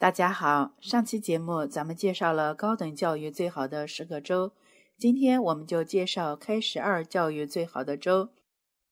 大家好，上期节目咱们介绍了高等教育最好的十个州，今天我们就介绍开十二教育最好的州。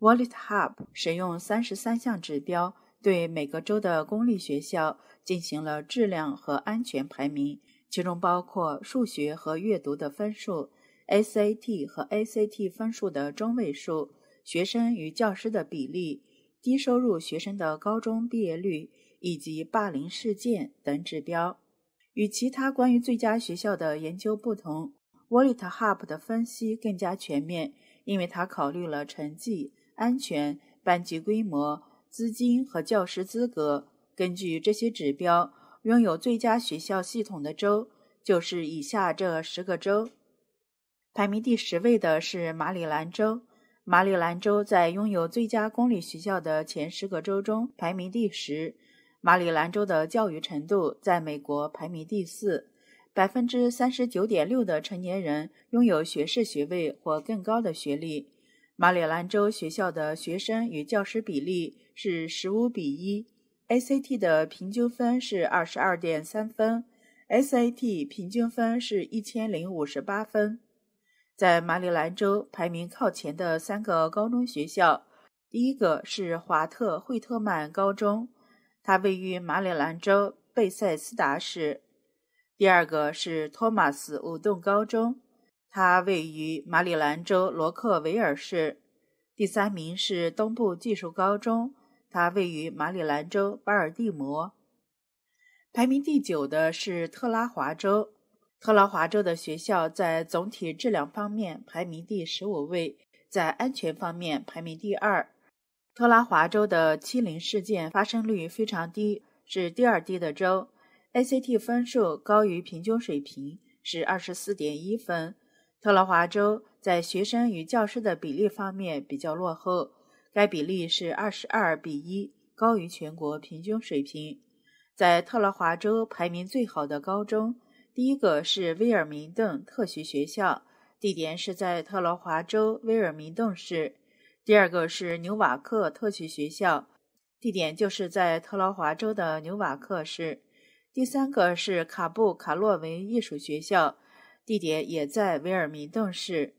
Wallet Hub 使用三十三项指标对每个州的公立学校进行了质量和安全排名，其中包括数学和阅读的分数、SAT 和 ACT 分数的中位数、学生与教师的比例、低收入学生的高中毕业率。以及霸凌事件等指标，与其他关于最佳学校的研究不同，Wallet Hub 的分析更加全面，因为它考虑了成绩、安全、班级规模、资金和教师资格。根据这些指标，拥有最佳学校系统的州就是以下这十个州。排名第十位的是马里兰州。马里兰州在拥有最佳公立学校的前十个州中排名第十。马里兰州的教育程度在美国排名第四，百分之三十九点六的成年人拥有学士学位或更高的学历。马里兰州学校的学生与教师比例是十五比一。ACT 的平均分是二十二点三分，SAT 平均分是一千零五十八分。在马里兰州排名靠前的三个高中学校，第一个是华特·惠特曼高中。它位于马里兰州贝塞斯达市。第二个是托马斯五栋高中，它位于马里兰州罗克维尔市。第三名是东部技术高中，它位于马里兰州巴尔的摩。排名第九的是特拉华州，特拉华州的学校在总体质量方面排名第十五位，在安全方面排名第二。特拉华州的欺凌事件发生率非常低，是第二低的州。ACT 分数高于平均水平，是二十四点一分。特拉华州在学生与教师的比例方面比较落后，该比例是二十二比一，高于全国平均水平。在特拉华州排名最好的高中，第一个是威尔明顿特许学校，地点是在特拉华州威尔明顿市。第二个是纽瓦克特区学校，地点就是在特劳华州的纽瓦克市。第三个是卡布卡洛维艺术学校，地点也在维尔明顿市。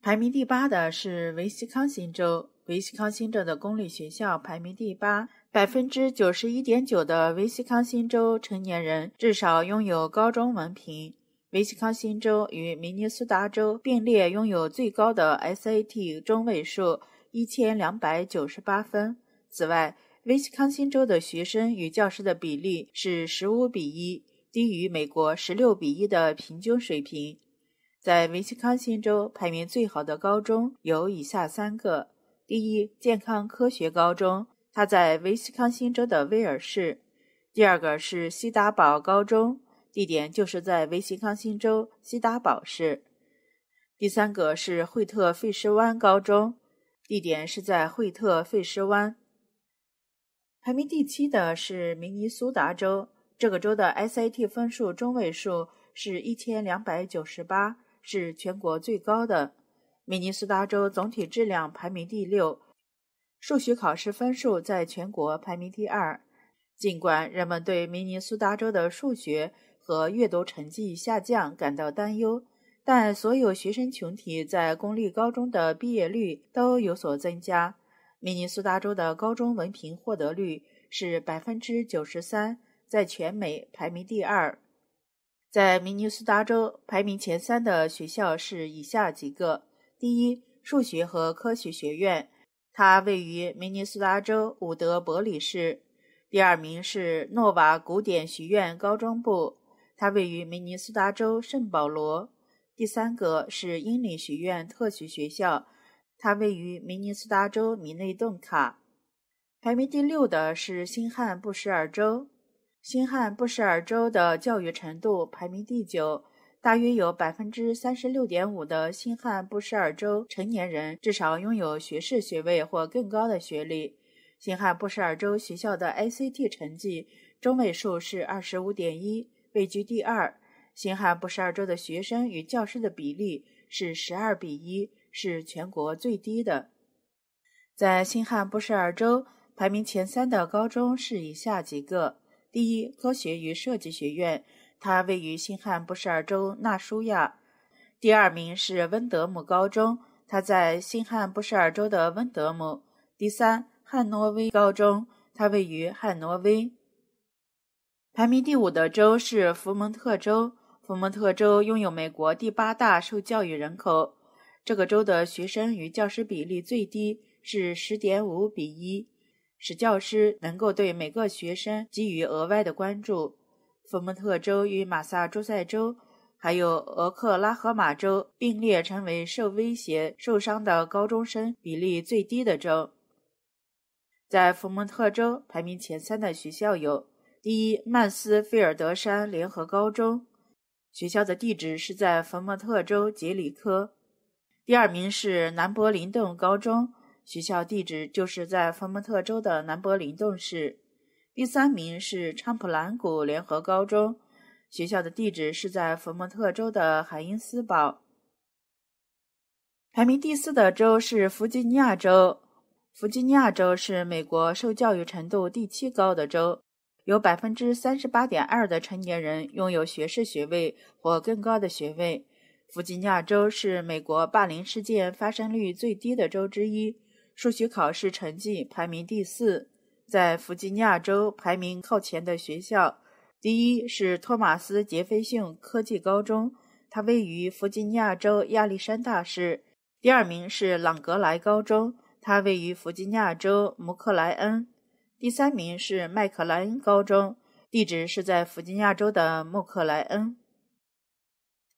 排名第八的是维西康新州，维西康新州的公立学校排名第八，百分之九十一点九的维西康新州成年人至少拥有高中文凭。威斯康星州与明尼苏达州并列拥有最高的 SAT 中位数，一千两百九十八分。此外，威斯康星州的学生与教师的比例是十五比一，低于美国十六比一的平均水平。在威斯康星州排名最好的高中有以下三个：第一，健康科学高中，它在威斯康星州的威尔士；第二个是西达堡高中。地点就是在维西康星州西达堡市。第三个是惠特费什湾高中，地点是在惠特费什湾。排名第七的是明尼苏达州，这个州的 SAT 分数中位数是一千两百九十八，是全国最高的。明尼苏达州总体质量排名第六，数学考试分数在全国排名第二。尽管人们对明尼苏达州的数学，和阅读成绩下降感到担忧，但所有学生群体在公立高中的毕业率都有所增加。明尼苏达州的高中文凭获得率是百分之九十三，在全美排名第二。在明尼苏达州排名前三的学校是以下几个：第一，数学和科学学院，它位于明尼苏达州伍德伯里市；第二名是诺瓦古典学院高中部。它位于明尼苏达州圣保罗。第三个是英里学院特许学校，它位于明尼苏达州米内顿卡。排名第六的是新罕布什尔州。新罕布什尔州的教育程度排名第九，大约有百分之三十六点五的新罕布什尔州成年人至少拥有学士学位或更高的学历。新罕布什尔州学校的 ACT 成绩中位数是二十五点一。位居第二，新罕布什尔州的学生与教师的比例是十二比一，是全国最低的。在新罕布什尔州排名前三的高中是以下几个：第一，科学与设计学院，它位于新罕布什尔州纳舒亚；第二名是温德姆高中，它在新罕布什尔州的温德姆；第三，汉诺威高中，它位于汉诺威。排名第五的州是佛蒙特州。佛蒙特州拥有美国第八大受教育人口。这个州的学生与教师比例最低是十点五比一，使教师能够对每个学生给予额外的关注。佛蒙特州与马萨诸塞州还有俄克拉荷马州并列成为受威胁受伤的高中生比例最低的州。在佛蒙特州排名前三的学校有。第一，曼斯菲尔德山联合高中学校的地址是在佛蒙特州杰里科。第二名是南柏林顿高中，学校地址就是在佛蒙特州的南柏林顿市。第三名是昌普兰谷联合高中，学校的地址是在佛蒙特州的海因斯堡。排名第四的州是弗吉尼亚州，弗吉尼亚州是美国受教育程度第七高的州。有百分之三十八点二的成年人拥有学士学位或更高的学位。弗吉尼亚州是美国霸凌事件发生率最低的州之一，数学考试成绩排名第四。在弗吉尼亚州排名靠前的学校，第一是托马斯·杰斐逊科技高中，它位于弗吉尼亚州亚历山大市；第二名是朗格莱高中，它位于弗吉尼亚州穆克莱恩。第三名是麦克莱恩高中，地址是在弗吉尼亚州的穆克莱恩。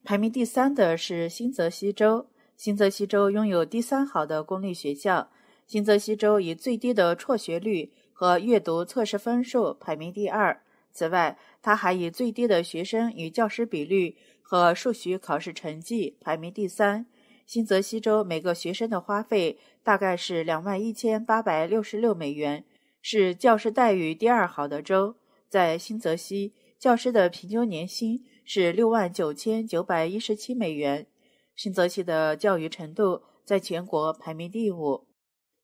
排名第三的是新泽西州，新泽西州拥有第三好的公立学校。新泽西州以最低的辍学率和阅读测试分数排名第二。此外，它还以最低的学生与教师比率和数学考试成绩排名第三。新泽西州每个学生的花费大概是两万一千八百六十六美元。是教师待遇第二好的州。在新泽西，教师的平均年薪是六万九千九百一十七美元。新泽西的教育程度在全国排名第五。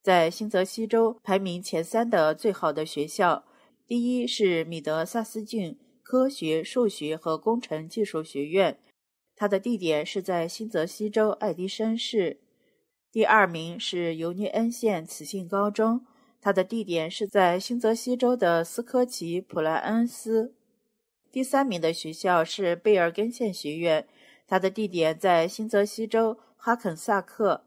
在新泽西州排名前三的最好的学校，第一是米德萨斯郡科学、数学和工程技术学院，它的地点是在新泽西州爱迪生市。第二名是尤尼恩县磁性高中。它的地点是在新泽西州的斯科奇普莱恩斯。第三名的学校是贝尔根县学院，它的地点在新泽西州哈肯萨克。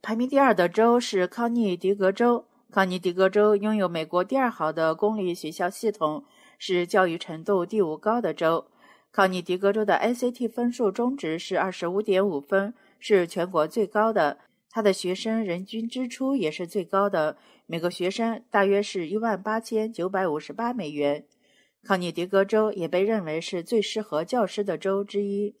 排名第二的州是康涅狄格州，康涅狄格州拥有美国第二好的公立学校系统，是教育程度第五高的州。康尼狄格州的 ACT 分数中值是二十五点五分，是全国最高的。他的学生人均支出也是最高的，每个学生大约是一万八千九百五十八美元。康涅狄格州也被认为是最适合教师的州之一。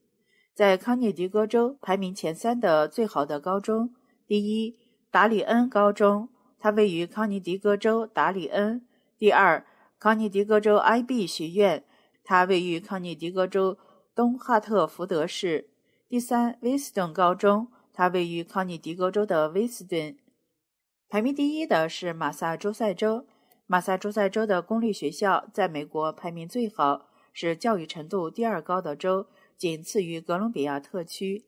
在康涅狄格州排名前三的最好的高中：第一，达里恩高中，它位于康涅狄格州达里恩；第二，康涅狄格州 IB 学院，它位于康涅狄格州东哈特福德市；第三，威斯顿高中。它位于康涅狄格州的威斯顿。排名第一的是马萨诸塞州。马萨诸塞州的公立学校在美国排名最好，是教育程度第二高的州，仅次于哥伦比亚特区。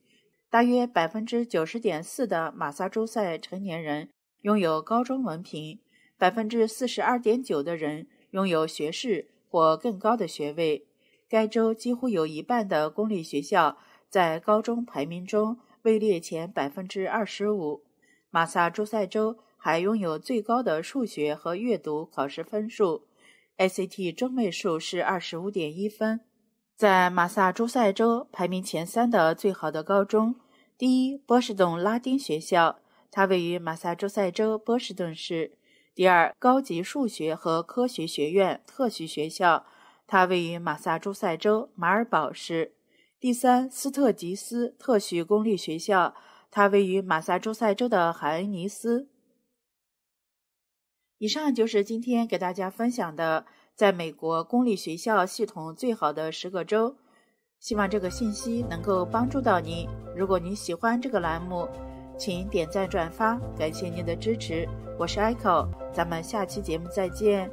大约百分之九十点四的马萨诸塞成年人拥有高中文凭，百分之四十二点九的人拥有学士或更高的学位。该州几乎有一半的公立学校在高中排名中。位列前百分之二十五，马萨诸塞州还拥有最高的数学和阅读考试分数 a c t 中位数是二十五点一分。在马萨诸塞州排名前三的最好的高中，第一波士顿拉丁学校，它位于马萨诸塞州波士顿市；第二高级数学和科学学院特许学校，它位于马萨诸塞州马尔堡市。第三，斯特吉斯特许公立学校，它位于马萨诸塞州的海恩尼斯。以上就是今天给大家分享的，在美国公立学校系统最好的十个州。希望这个信息能够帮助到您。如果您喜欢这个栏目，请点赞转发，感谢您的支持。我是 Echo，咱们下期节目再见。